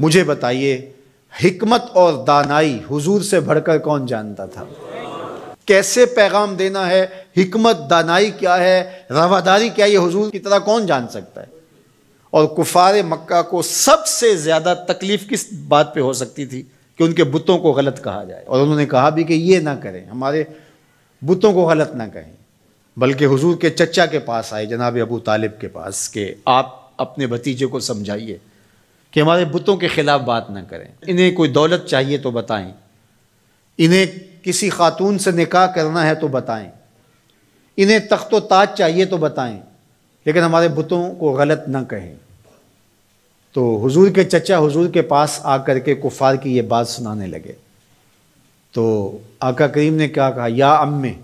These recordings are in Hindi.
मुझे बताइए हिकमत और दानाई हुजूर से बढ़कर कौन जानता था कैसे पैगाम देना है हिकमत दानाई क्या है रवादारी क्या ये हुजूर की तरह कौन जान सकता है और कुफार मक्का को सबसे ज़्यादा तकलीफ़ किस बात पे हो सकती थी कि उनके बुतों को गलत कहा जाए और उन्होंने कहा भी कि ये ना करें हमारे बुतों को गलत ना कहें बल्कि हुजूर के चचा के पास आए जनाब अबू तालिब के पास कि आप अपने भतीजे को समझाइए कि हमारे बुतों के ख़िलाफ़ बात ना करें इन्हें कोई दौलत चाहिए तो बताएं इन्हें किसी खातून से निकाह करना है तो बताएं इन्हें तख्त व ताज चाहिए तो बताएं लेकिन हमारे बुतों को गलत ना कहें तो हुजूर के चचा हुजूर के पास आ कर के कुफ़ार की ये बात सुनाने लगे तो आका करीम ने क्या कहा या अम्मे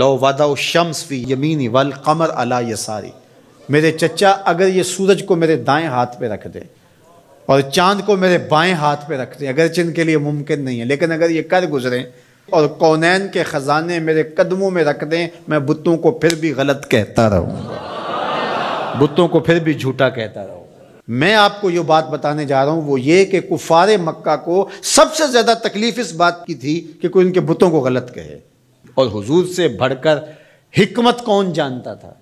लो वादा शम्स फी यमीनी वल कमर अला यसारी मेरे चचा अगर ये सूरज को मेरे दाएं हाथ पे रख दे और चांद को मेरे बाएं हाथ पे रखते हैं अगरचे के लिए मुमकिन नहीं है लेकिन अगर ये कर गुजरें और कौनैन के ख़जाने मेरे कदमों में रख दें मैं बुतों को फिर भी गलत कहता रहूँगा बुतों को फिर भी झूठा कहता रहूँगा मैं आपको जो बात बताने जा रहा हूँ वो ये कि कुफार मक्का को सबसे ज़्यादा तकलीफ इस बात की थी कि कोई उनके बुतों को गलत कहे और हजूर से भरकर हिकमत कौन जानता था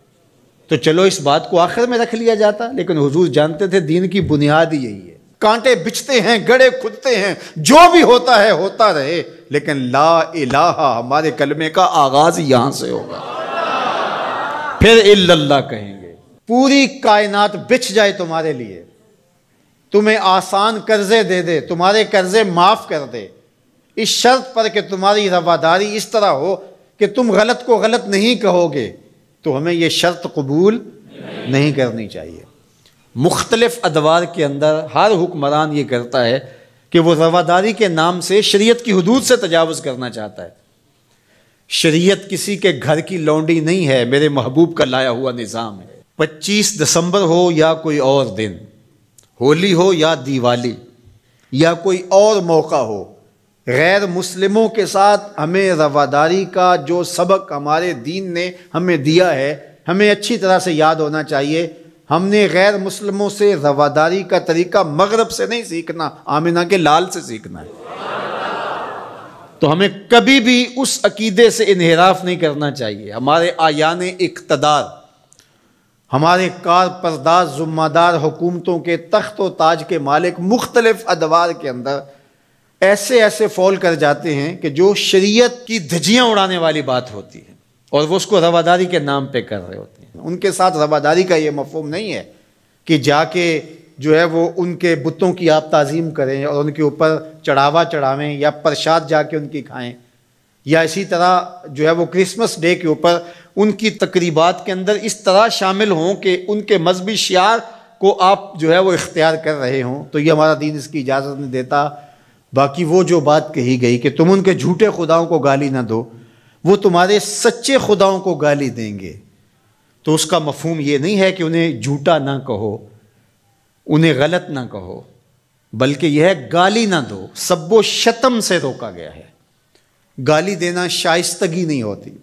तो चलो इस बात को आखिर में रख लिया जाता लेकिन हुजूर जानते थे दीन की बुनियाद ही यही है कांटे बिछते हैं गड़े खुदते हैं जो भी होता है होता रहे लेकिन ला इलाहा हमारे कलमे का आगाज यहां से होगा फिर इल्लल्लाह कहेंगे पूरी कायनात बिछ जाए तुम्हारे लिए तुम्हें आसान कर्जे दे दे तुम्हारे कर्जे माफ कर दे इस शर्त पर कि तुम्हारी रवादारी इस तरह हो कि तुम गलत को गलत नहीं कहोगे तो हमें ये शर्त कबूल नहीं करनी चाहिए मुख्तलफ अदवार के अंदर हर हुक्मरान ये करता है कि वो रवादारी के नाम से शरीयत की हदूद से तजावज़ करना चाहता है शरीयत किसी के घर की लौंडी नहीं है मेरे महबूब का लाया हुआ निज़ाम है पच्चीस दिसंबर हो या कोई और दिन होली हो या दिवाली या कोई और मौका हो गैर मुस्लिमों के साथ हमें रवादारी का जो सबक हमारे दीन ने हमें दिया है हमें अच्छी तरह से याद होना चाहिए हमने गैर मुस्लिमों से रवादारी का तरीका मगरब से नहीं सीखना आमिना के लाल से सीखना है तो हमें कभी भी उस अकीदे से इनहराफ नहीं करना चाहिए हमारे आयान इकतदार हमारे कार परदार जुम्मादार हुकूमतों के तख्त व ताज के मालिक मुख्तलिफ अदवार के अंदर ऐसे ऐसे फॉल कर जाते हैं कि जो शरीयत की धजियां उड़ाने वाली बात होती है और वो उसको रवादारी के नाम पे कर रहे होते हैं उनके साथ रवादारी का ये मफहम नहीं है कि जाके जो है वो उनके बुतों की आप तज़ीम करें और उनके ऊपर चढ़ावा चढ़ावें या प्रसाद जाके उनकी खाएं या इसी तरह जो है वो क्रिसमस डे के ऊपर उनकी तकरीबात के अंदर इस तरह शामिल हों कि उनके मजहबी शार को आप जो है वो इख्तियार कर रहे हों तो ये हमारा दीन इसकी इजाज़त नहीं देता बाकी वो जो बात कही गई कि तुम उनके झूठे खुदाओं को गाली ना दो वो तुम्हारे सच्चे खुदाओं को गाली देंगे तो उसका मफहम ये नहीं है कि उन्हें झूठा ना कहो उन्हें गलत ना कहो बल्कि यह गाली ना दो सबो शतम से रोका गया है गाली देना शाइस्तगी नहीं होती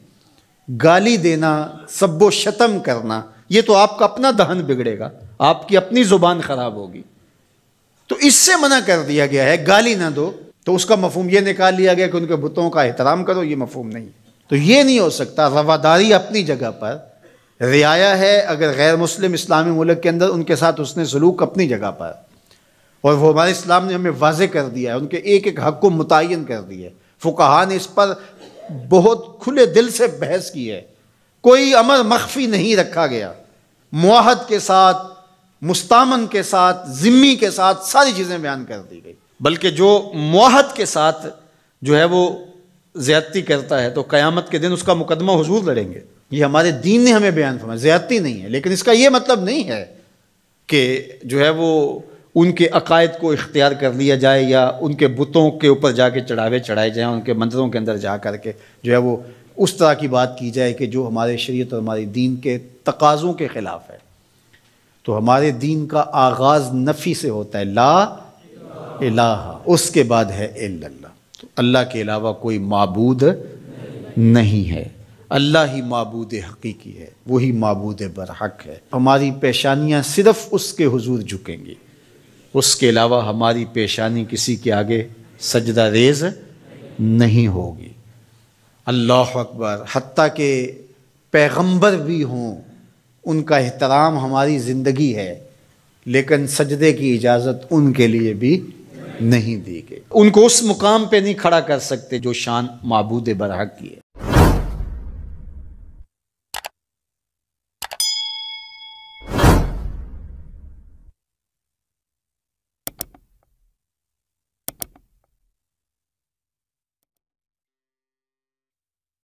गाली देना सबो शतम करना ये तो आपका अपना दहन बिगड़ेगा आपकी अपनी ज़ुबान ख़राब होगी तो इससे मना कर दिया गया है गाली ना दो तो उसका मफहम यह निकाल लिया गया कि उनके बुतों का एहतराम करो ये मफहम नहीं तो ये नहीं हो सकता रवादारी अपनी जगह पर रियाया है अगर गैर मुस्लिम इस्लामी मुल्क के अंदर उनके साथ उसने सलूक अपनी जगह पर और वो हमारे इस्लाम ने हमें वाज कर दिया है उनके एक एक हक को मुतन कर दिया है फ़ुकाहा ने इस पर बहुत खुले दिल से बहस की है कोई अमर मख्फी नहीं रखा गया मुआहद के साथ मुस्तामन के साथ जिम्मी के साथ सारी चीज़ें बयान कर दी गई बल्कि जो मुआहद के साथ जो है वो ज्यादती करता है तो क़यामत के दिन उसका मुकदमा हजूर लड़ेंगे ये हमारे दीन ने हमें बयान फरमाया ज्यादती नहीं है लेकिन इसका ये मतलब नहीं है कि जो है वो उनके अकायद को इख्तियार कर लिया जाए या उनके बुतों के ऊपर जाके चढ़ावे चढ़ाए जाएँ उनके मंदिरों के अंदर जा कर के जो है वो उस तरह की बात की जाए कि जो हमारे शरीयत और हमारे दीन के तकाज़ों के ख़िलाफ़ है तो हमारे दीन का आगाज़ नफ़ी से होता है ला इला उसके बाद है इल्लल्लाह तो अल्लाह के अलावा कोई मबूद नहीं है अल्लाह ही मबूद हकीकी है वही मबूद बरहक है हमारी पेशानियाँ सिर्फ़ उसके हजूर झुकेंगी उसके अलावा हमारी पेशानी किसी के आगे सजदा रेज नहीं होगी अल्लाह अकबर हती के पैगंबर भी हों उनका एहतराम हमारी ज़िंदगी है लेकिन सजदे की इजाज़त उनके लिए भी नहीं दी गई उनको उस मुकाम पे नहीं खड़ा कर सकते जो शान मबूद बरहक की है